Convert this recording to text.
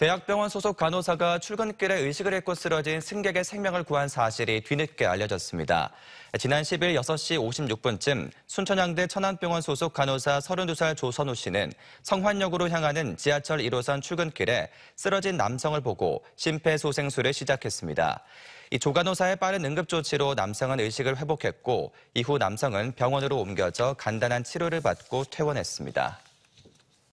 대학병원 소속 간호사가 출근길에 의식을 잃고 쓰러진 승객의 생명을 구한 사실이 뒤늦게 알려졌습니다. 지난 10일 6시 56분쯤 순천향대 천안병원 소속 간호사 32살 조선우 씨는 성환역으로 향하는 지하철 1호선 출근길에 쓰러진 남성을 보고 심폐소생술을 시작했습니다. 이 조 간호사의 빠른 응급조치로 남성은 의식을 회복했고 이후 남성은 병원으로 옮겨져 간단한 치료를 받고 퇴원했습니다.